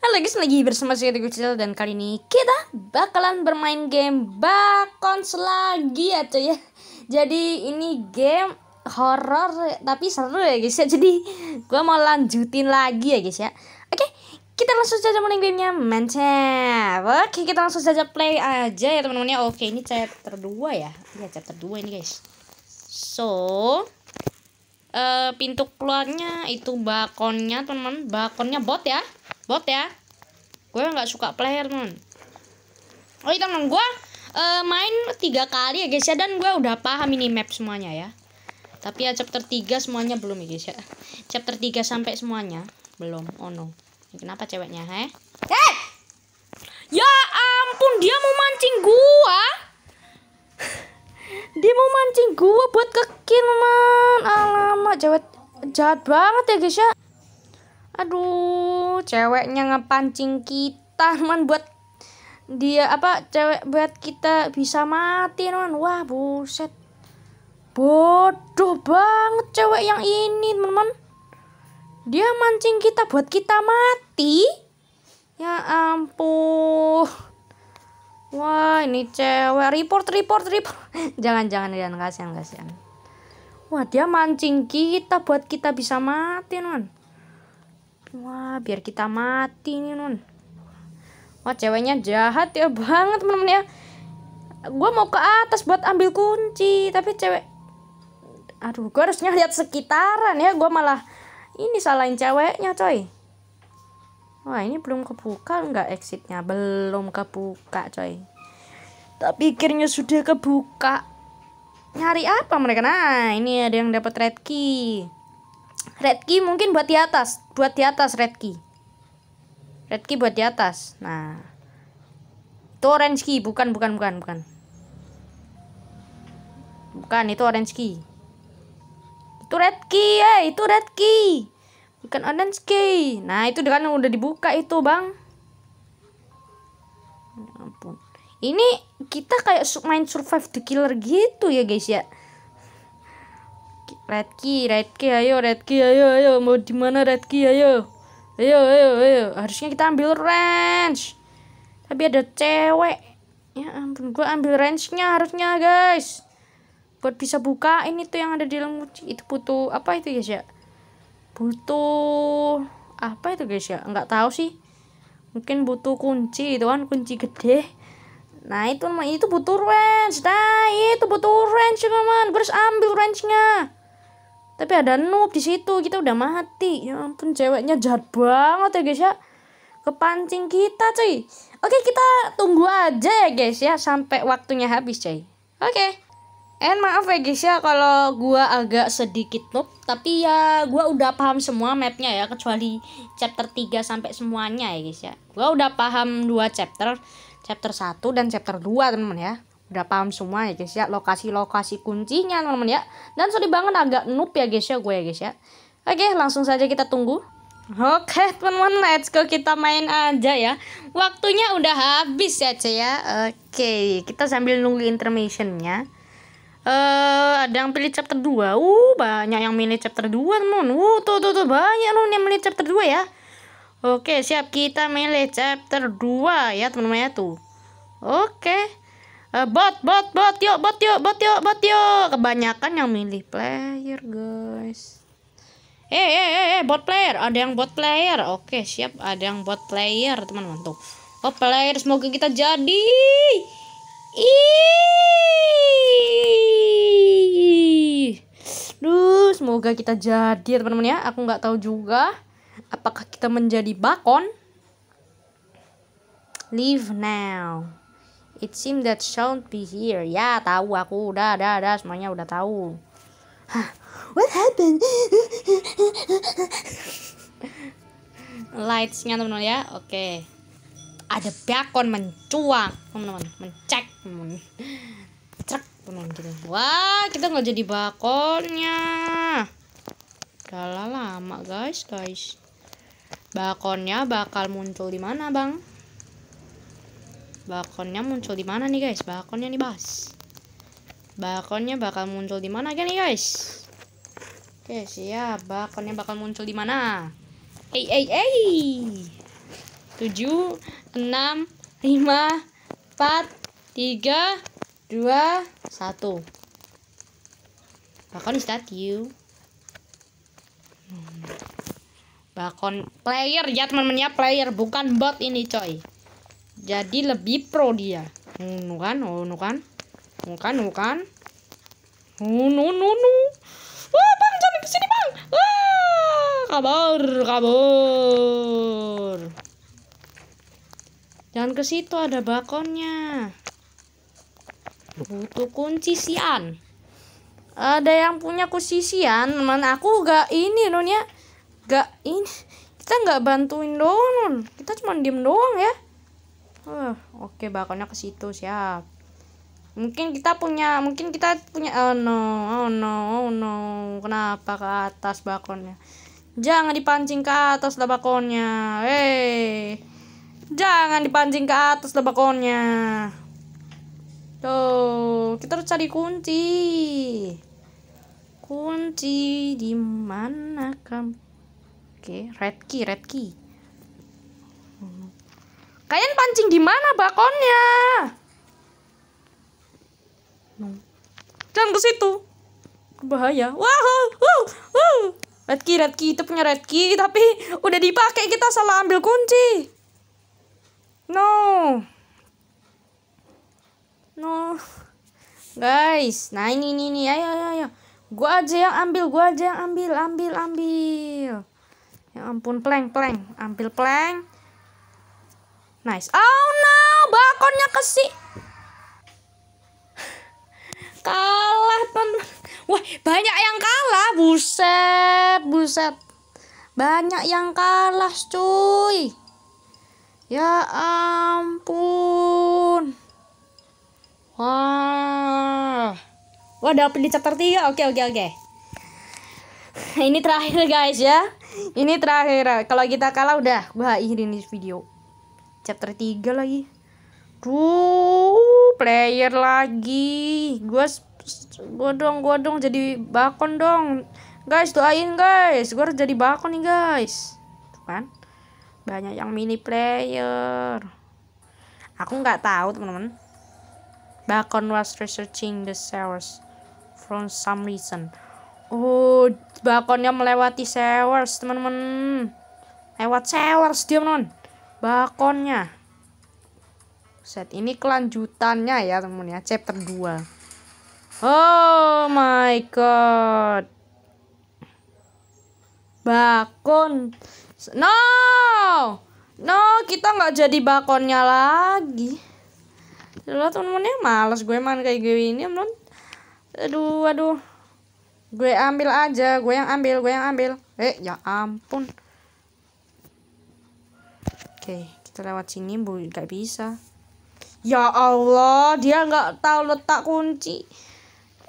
Halo guys, lagi bersama saya Teguh Cicil dan kali ini kita bakalan bermain game Bakons lagi ya cuy ya. Jadi ini game horror tapi seru ya guys ya. Jadi gua mau lanjutin lagi ya guys ya. Oke, kita langsung saja main gamenya mantap. Oke, kita langsung saja play aja ya teman-teman ya. Oke, ini chapter 2 ya. Ya chapter 2 ini guys. So, uh, pintu keluarnya itu bakonnya teman bakonnya bot ya bot ya gue nggak suka player teman oh iya, teman gue uh, main tiga kali ya guys ya dan gue udah paham ini map semuanya ya tapi ya chapter 3 semuanya belum ya guys ya chapter 3 sampai semuanya belum oh no kenapa ceweknya heh eh ya ampun dia mau mancing gua dia mau mancing gua buat kekin mah cewek jahat banget ya guys ya aduh ceweknya ngepancing kita man buat dia apa cewek buat kita bisa mati man wah buset bodoh banget cewek yang ini teman-teman dia mancing kita buat kita mati ya ampun wah ini cewek report report report jangan jangan jangan kasihan kasihan Wah dia mancing kita buat kita bisa mati non. Wah biar kita mati nih non. Wah ceweknya jahat ya banget temen-temen ya. Gue mau ke atas buat ambil kunci tapi cewek. Aduh gue harusnya lihat sekitaran ya gue malah ini salahin ceweknya coy. Wah ini belum kebuka nggak exitnya belum kebuka coy. Tapi pikirnya sudah kebuka. Nyari apa mereka? Nah, ini ada yang dapat red key. Red key mungkin buat di atas, buat di atas red key. Red key buat di atas. Nah. Itu orange key, bukan bukan bukan bukan. Bukan, itu orange key. Itu red key, ya, eh. itu red key. Bukan orange key. Nah, itu kan udah dibuka itu, Bang. Ya ampun. Ini kita kayak main survive the killer gitu ya guys ya. red red Redki, ayo, red Redki, ayo, ayo, mau di mana red Redki, ayo, ayo, ayo, ayo. Harusnya kita ambil range, tapi ada cewek. Ya ampun, gua ambil range-nya harusnya guys. Buat bisa buka ini tuh yang ada di dalam itu butuh apa itu guys ya? Butuh apa itu guys ya? Enggak tahu sih. Mungkin butuh kunci itu kan kunci gede. Nah itu itu butuh wrench. Nah itu butuh wrench teman. Gue harus ambil wrenchnya. Tapi ada noob di situ. Kita udah mati. Ya ampun ceweknya jahat banget ya guys ya. Kepancing kita cuy. Oke kita tunggu aja ya guys ya. Sampai waktunya habis cuy. Oke. And eh, maaf ya guys ya kalau gua agak sedikit noob tapi ya gua udah paham semua mapnya ya kecuali chapter 3 sampai semuanya ya guys ya. Gua udah paham dua chapter chapter 1 dan chapter 2 teman-teman ya udah paham semua ya guys ya lokasi-lokasi kuncinya teman-teman ya dan sorry banget agak noob ya guys ya gue ya guys ya oke langsung saja kita tunggu oke teman-teman let's go kita main aja ya waktunya udah habis ya cek ya oke kita sambil nunggu intermissionnya eh uh, ada yang pilih chapter 2 uh banyak yang milih chapter 2 teman uh tuh tuh tuh banyak loh yang milih chapter 2 ya Oke, siap kita milih chapter 2 ya, teman-teman ya tuh. Oke. Uh, bot, bot, bot, yuk, bot, yuk, bot, yuk, bot, yuk. Kebanyakan yang milih player, guys. Eh, eh, eh, eh, bot player. Ada yang bot player. Oke, siap. Ada yang bot player, teman-teman tuh. Oh, player, semoga kita jadi. Ih. Duh, semoga kita jadi, teman-teman ya. Aku nggak tahu juga. Apakah kita menjadi bakon? Leave now. It seems that shouldn't be here. Ya, tahu aku. Udah, udah, udah. Semuanya udah tahu. Hah, what happened? Lightsnya teman-teman ya. Oke. Okay. Ada bakon mencuang. teman-teman. Mencek, teman-teman. Cek, teman gitu. Wah, kita nggak jadi bakonnya. Udah lama, guys, guys. Bakonnya bakal muncul di mana, Bang? Bakonnya muncul di mana nih, guys? Bakonnya nih, Bas. Bakonnya bakal muncul di mana kan guys? Oke, siap. Bakonnya bakal muncul di mana? Ei, ei, ei. 7 6 5 4 3 2 1 Bakon is you? Hmm bakon player ya temen-temennya player bukan bot ini coy. Jadi lebih pro dia. nukan kan, nukan kan. nu kan, nu kan. Wah bang, jangan kesini bang. Wah, kabur, kabur. Jangan ke situ ada bakonnya. Butuh kunci sian. Ada yang punya kunci sian teman aku gak ini nunya gak ini kita nggak bantuin doang kita cuma diem doang ya huh, oke okay, bakalnya ke situ siap mungkin kita punya mungkin kita punya oh no oh no oh no kenapa ke atas bakonnya jangan dipancing ke atas lah bakonnya hey jangan dipancing ke atas lah bakonnya tuh kita harus cari kunci kunci di mana kamu Oke, okay. red key, red key. Hmm. Kalian pancing di mana bakonnya? Hmm. Jangan ke situ. Bahaya. Wow, wow, wow. Red key, red key, itu punya red key, tapi udah dipakai kita salah ambil kunci. No. No. Guys, nah ini ini ini ayo ayo ayo. Gua aja yang ambil, gua aja yang ambil, ambil, ambil. Ya ampun, pleng pleng Ambil pleng Nice. Oh no, bakonnya kesi. kalah, teman. Wah, banyak yang kalah. Buset, buset. Banyak yang kalah, cuy. Ya ampun. Wah. Wah, dapet di chapter 3. Oke, oke, oke. Ini terakhir, guys, ya ini terakhir kalau kita kalah udah gua akhirin video chapter 3 lagi Duh, player lagi. Gua gua dong, gua dong jadi bakon dong. Guys, doain guys. Gua harus jadi bakon nih, guys. kan? Banyak yang mini player. Aku nggak tahu, teman-teman. Bakon was researching the source from some reason. Oh, bakonnya melewati sewers, teman-teman. Lewat sewers dia, teman. Bakonnya. Set ini kelanjutannya ya, teman-teman ya, chapter 2. Oh my god. Bakon. No! No, kita nggak jadi bakonnya lagi. Loh, teman-teman ya, males gue main kayak gini, teman. Aduh, aduh. Gue ambil aja, gue yang ambil, gue yang ambil. Eh, ya ampun. Oke, kita lewat sini, bu, nggak bisa. Ya Allah, dia nggak tahu letak kunci.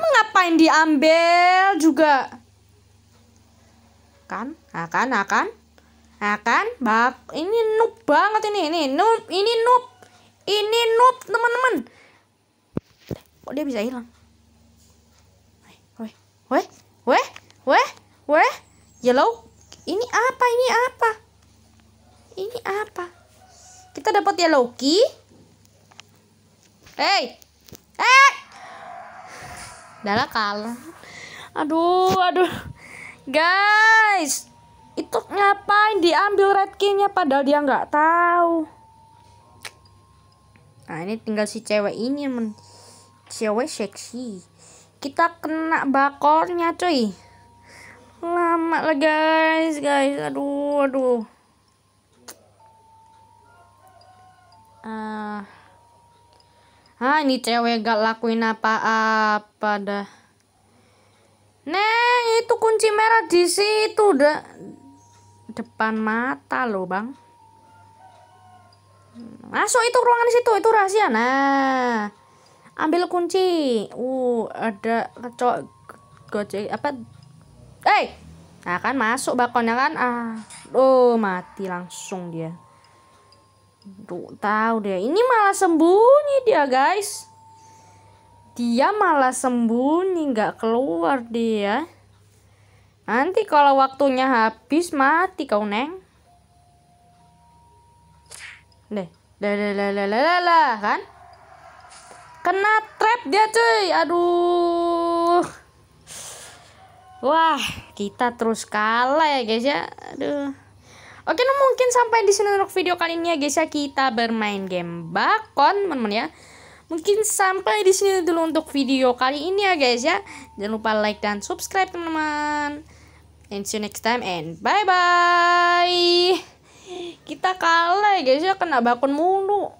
mengapain diambil juga? Kan, akan, akan, akan, bak. Ini noob banget ini, ini noob, ini noob, ini noob, teman-teman. Kok dia bisa hilang? Weh, weh, weh, weh. Yellow, ini apa? Ini apa? Ini apa? Kita dapat yellow key. Hey. Eh. Dalam kalah. Aduh, aduh. Guys, itu ngapain diambil red Keynya padahal dia nggak tahu. Nah, ini tinggal si cewek ini, men. Cewek seksi kita kena bakornya cuy lama lah guys guys aduh aduh ah uh, ah ini cewek gak lakuin apa-apa dah neng itu kunci merah di situ dah depan mata loh bang masuk itu ruangan situ itu rahasia nah ambil kunci uh ada kecok gocek apa eh hey! nah kan masuk balkonnya kan ah oh mati langsung dia tuh tahu deh ini malah sembunyi dia guys dia malah sembunyi nggak keluar dia nanti kalau waktunya habis mati kau neng deh lah lah lah lah kan Kena trap dia cuy. Aduh. Wah, kita terus kalah ya guys ya. Aduh. Oke, nah mungkin sampai di sini untuk video kali ini ya guys ya. Kita bermain game bakon, teman-teman ya. Mungkin sampai di sini dulu untuk video kali ini ya guys ya. Jangan lupa like dan subscribe teman-teman. And see you next time and bye bye. Kita kalah ya guys ya kena bakon mulu.